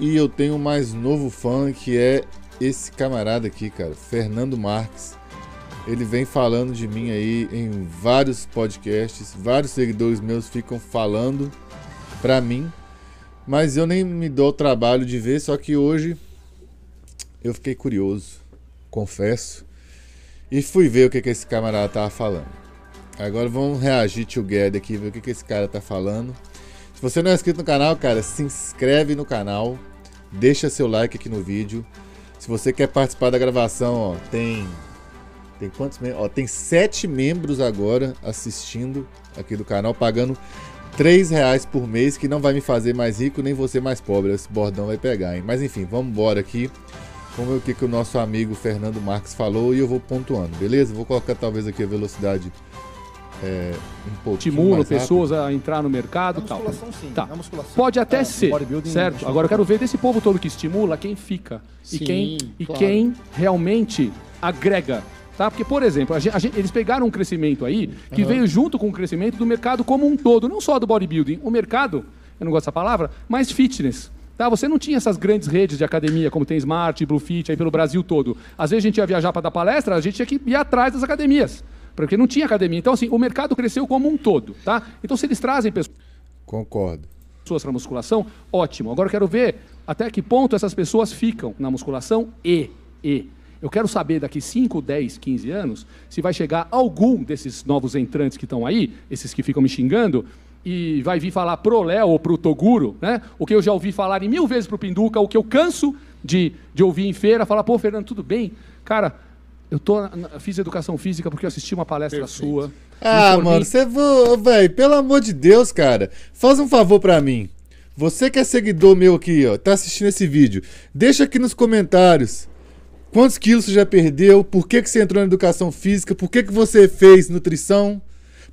E eu tenho mais novo fã que é esse camarada aqui, cara, Fernando Marques. Ele vem falando de mim aí em vários podcasts, vários seguidores meus ficam falando pra mim, mas eu nem me dou o trabalho de ver, só que hoje eu fiquei curioso, confesso, e fui ver o que, que esse camarada tava falando. Agora vamos reagir together aqui, ver o que, que esse cara tá falando. Se você não é inscrito no canal, cara, se inscreve no canal Deixa seu like aqui no vídeo. Se você quer participar da gravação, ó, tem tem quantos membros? Ó, tem sete membros agora assistindo aqui do canal, pagando três reais por mês, que não vai me fazer mais rico nem você mais pobre. Esse bordão vai pegar, hein? Mas enfim, vamos embora aqui. Vamos ver o que, que o nosso amigo Fernando Marques falou e eu vou pontuando, beleza? Vou colocar talvez aqui a velocidade é, um Estimula pessoas rápido. a entrar no mercado é tal. Sim, tá. É Pode até é, ser, certo? Agora eu quero ver desse povo todo que estimula quem fica sim, e quem claro. e quem realmente agrega. Tá? Porque, por exemplo, a gente, a gente, eles pegaram um crescimento aí que uhum. veio junto com o crescimento do mercado como um todo, não só do bodybuilding. O mercado, eu não gosto dessa palavra, mas fitness. Tá? Você não tinha essas grandes redes de academia, como tem Smart, Blue Fit, aí pelo Brasil todo. Às vezes a gente ia viajar para dar palestra, a gente tinha que ir atrás das academias porque não tinha academia. Então, assim, o mercado cresceu como um todo, tá? Então, se eles trazem pessoas. Concordo. Pessoas para musculação, ótimo. Agora eu quero ver até que ponto essas pessoas ficam na musculação e. e. Eu quero saber daqui 5, 10, 15 anos se vai chegar algum desses novos entrantes que estão aí, esses que ficam me xingando, e vai vir falar pro Léo ou pro Toguro, né? O que eu já ouvi falar em mil vezes pro Pinduca, o que eu canso de, de ouvir em feira, falar, pô, Fernando, tudo bem? Cara, eu tô, fiz educação física porque eu assisti uma palestra Perfeito. sua. Ah, mano, você vou, velho, pelo amor de Deus, cara, faz um favor para mim. Você que é seguidor meu aqui, ó, tá assistindo esse vídeo, deixa aqui nos comentários quantos quilos você já perdeu, por que, que você entrou na educação física, por que, que você fez nutrição.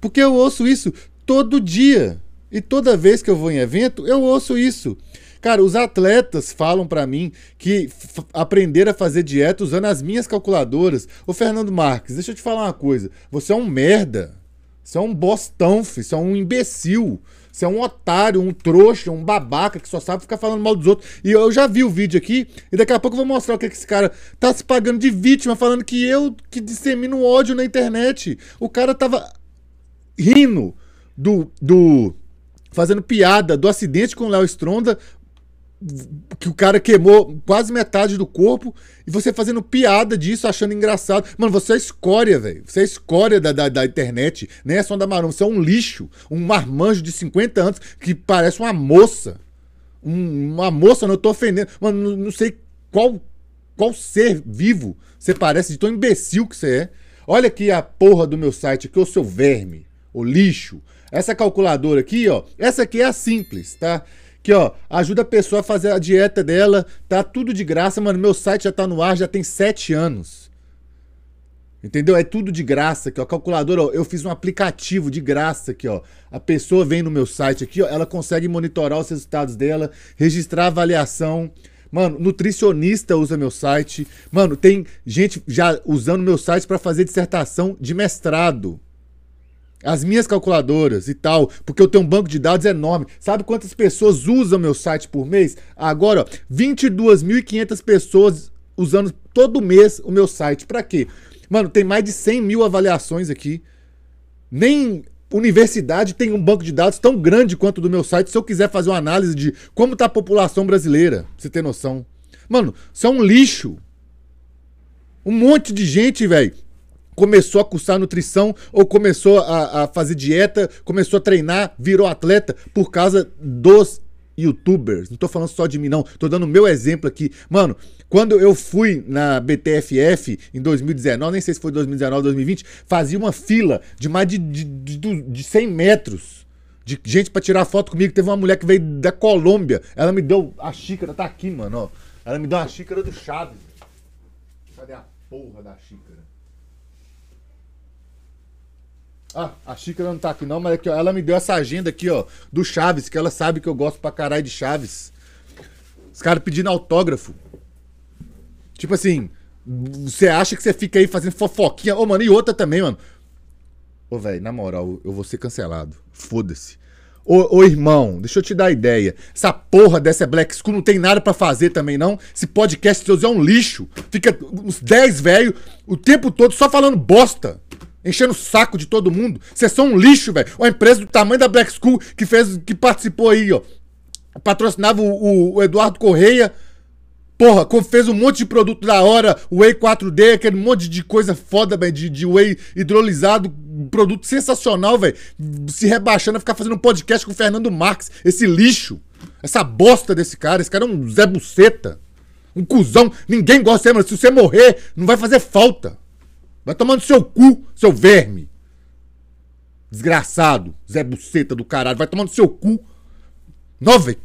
Porque eu ouço isso todo dia. E toda vez que eu vou em evento, eu ouço isso. Cara, os atletas falam para mim que aprenderam a fazer dieta usando as minhas calculadoras. Ô, Fernando Marques, deixa eu te falar uma coisa. Você é um merda. Você é um bostão, filho. Você é um imbecil. Você é um otário, um trouxa, um babaca que só sabe ficar falando mal dos outros. E eu já vi o vídeo aqui, e daqui a pouco eu vou mostrar o que, é que esse cara tá se pagando de vítima, falando que eu que dissemino ódio na internet. O cara tava rindo do. do fazendo piada do acidente com o Léo Stronda, que o cara queimou quase metade do corpo e você fazendo piada disso, achando engraçado. Mano, você é escória, velho. Você é escória da, da, da internet. Nem é só da Marão. Você é um lixo. Um marmanjo de 50 anos que parece uma moça. Um, uma moça, não tô ofendendo. Mano, não, não sei qual, qual ser vivo você parece de tão imbecil que você é. Olha aqui a porra do meu site aqui, o seu verme, o lixo. Essa calculadora aqui, ó. Essa aqui é a simples, tá? que ó, ajuda a pessoa a fazer a dieta dela, tá tudo de graça, mano. Meu site já tá no ar, já tem sete anos. Entendeu? É tudo de graça aqui, ó. Calculadora, ó, eu fiz um aplicativo de graça aqui, ó. A pessoa vem no meu site aqui, ó, ela consegue monitorar os resultados dela, registrar avaliação. Mano, nutricionista usa meu site. Mano, tem gente já usando meu site para fazer dissertação de mestrado as minhas calculadoras e tal, porque eu tenho um banco de dados enorme. Sabe quantas pessoas usam meu site por mês? Agora, 22.500 pessoas usando todo mês o meu site. Para quê? Mano, tem mais de 100 mil avaliações aqui. Nem universidade tem um banco de dados tão grande quanto o do meu site. Se eu quiser fazer uma análise de como está a população brasileira, pra você ter noção. Mano, isso é um lixo. Um monte de gente, velho, começou a cursar nutrição ou começou a, a fazer dieta, começou a treinar, virou atleta por causa dos youtubers. Não tô falando só de mim, não. Tô dando o meu exemplo aqui. Mano, quando eu fui na BTFF em 2019, nem sei se foi 2019 2020, fazia uma fila de mais de, de, de, de 100 metros de gente para tirar foto comigo. Teve uma mulher que veio da Colômbia. Ela me deu a xícara, tá aqui, mano, ó. Ela me deu uma xícara do Chaves. Cadê a porra da xícara? Ah, a xícara não tá aqui não, mas aqui, é ó, ela me deu essa agenda aqui, ó, do Chaves, que ela sabe que eu gosto pra caralho de Chaves. Os caras pedindo autógrafo. Tipo assim, você acha que você fica aí fazendo fofoquinha? Ô, oh, mano, e outra também, mano. Ô, velho, na moral, eu vou ser cancelado. Foda-se. Ô, ô, irmão, deixa eu te dar a ideia. Essa porra dessa Black School não tem nada para fazer também, não. Esse podcast seus é um lixo. Fica uns 10 velho o tempo todo só falando bosta enchendo o saco de todo mundo. Vocês são um lixo, velho. Uma empresa do tamanho da Black School que fez, que participou aí, ó. Patrocinava o, o, o Eduardo Correia. Porra, fez um monte de produto da hora, Whey 4D, aquele monte de coisa foda, velho, de, de Whey hidrolisado, produto sensacional, velho. Se rebaixando a ficar fazendo um podcast com o Fernando Marques, esse lixo, essa bosta desse cara, esse cara é um Zé Buceta, um cuzão, ninguém gosta dele, mas se você morrer, não vai fazer falta. Vai tomando seu cu, seu verme. Desgraçado, Zé Buceta do caralho. Vai tomando seu cu. Nove.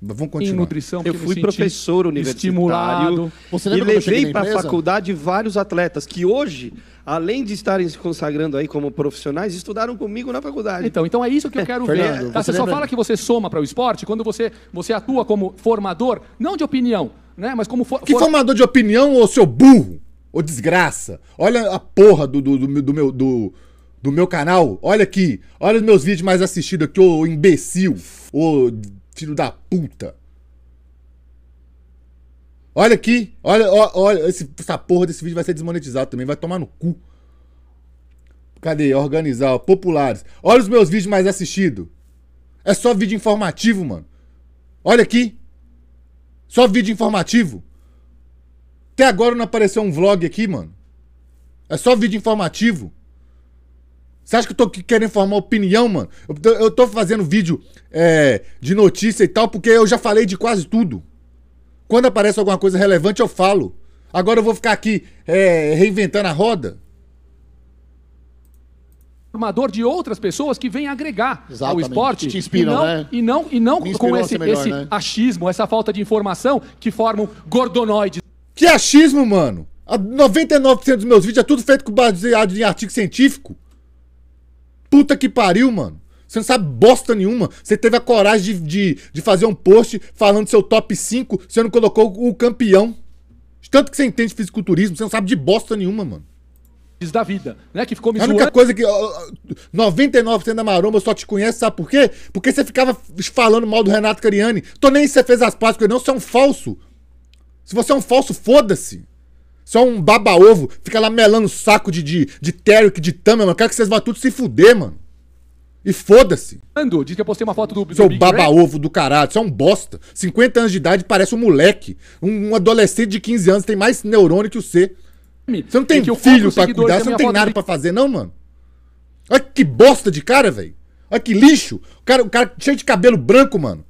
Vamos continuar. Em nutrição, eu fui professor universitário Você e levei para a faculdade vários atletas que hoje, além de estarem se consagrando aí como profissionais, estudaram comigo na faculdade. Então, então é isso que eu é, quero ver. tá, você, você só fala que você soma para o esporte quando você, você atua como formador, não de opinião, né, mas como for, que for... formador de opinião, ô seu burro? Ô desgraça, olha a porra do, do, do, do meu, do, do meu canal. Olha aqui, olha os meus vídeos mais assistidos aqui, ô imbecil, ô filho da puta. Olha aqui, olha, olha, esse, essa porra desse vídeo vai ser desmonetizado também, vai tomar no cu. Cadê? Organizar, ó, populares. Olha os meus vídeos mais assistidos. É só vídeo informativo, mano. Olha aqui. Só vídeo informativo. Até agora não apareceu um vlog aqui, mano. É só vídeo informativo. Você acha que eu tô querendo formar opinião, mano? Eu, eu tô fazendo vídeo é, de notícia e tal, porque eu já falei de quase tudo. Quando aparece alguma coisa relevante, eu falo. Agora eu vou ficar aqui é, reinventando a roda. Formador de outras pessoas que vêm agregar Exatamente. ao esporte. Te inspiram, e não, né? E não, e não com esse, melhor, esse né? achismo, essa falta de informação que formam gordonoides. Que achismo, mano. 99% dos meus vídeos é tudo feito com baseado em artigo científico. Puta que pariu, mano. Você não sabe bosta nenhuma. Você teve a coragem de, de, de fazer um post falando seu top 5, você não colocou o campeão. tanto que você entende fisiculturismo, você não sabe de bosta nenhuma, mano. Da vida, né? Que ficou me A única coisa que. 99% da maromba só te conhece, sabe por quê? Porque você ficava falando mal do Renato Cariani. Tô nem se você fez as pazes com ele, não, você é um falso. Se você é um falso, foda-se. se é um baba-ovo, fica lá melando saco de, de, de Terek, de Tama, mano. Eu quero que vocês vão tudo se fuder, mano. E foda-se. Ando, diz que eu postei uma foto do. Seu baba-ovo do caralho, você é um bosta. 50 anos de idade parece um moleque. Um, um adolescente de 15 anos tem mais neurônio que o C. Você não tem filho para cuidar, você não tem nada do... para fazer, não, mano. Olha que bosta de cara, velho. Olha que lixo. O cara, o cara cheio de cabelo branco, mano.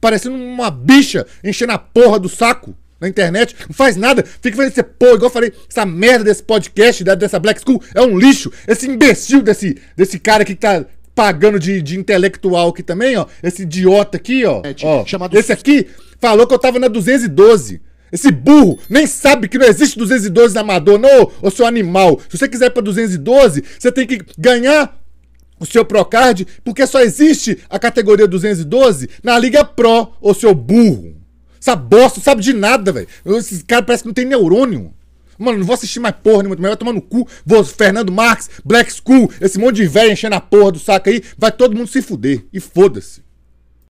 Parecendo uma bicha enchendo a porra do saco na internet, não faz nada, fica fazendo esse pô, igual eu falei, essa merda desse podcast, dessa Black School, é um lixo. Esse imbecil desse, desse cara que tá pagando de, de intelectual aqui também, ó. Esse idiota aqui, ó. É, ó chamado esse aqui falou que eu tava na 212. Esse burro nem sabe que não existe 212 na Madonna, ô, ô seu animal. Se você quiser ir pra 212, você tem que ganhar o seu Procard, porque só existe a categoria 212 na Liga Pro, ô seu burro. Essa bosta não sabe de nada, velho. Esse cara parece que não tem neurônio. Mano, não vou assistir mais porra nenhuma, vai tomar no cu. Vou, Fernando Marques, Black School, esse monte de velho enchendo a porra do saco aí. Vai todo mundo se fuder. E foda-se.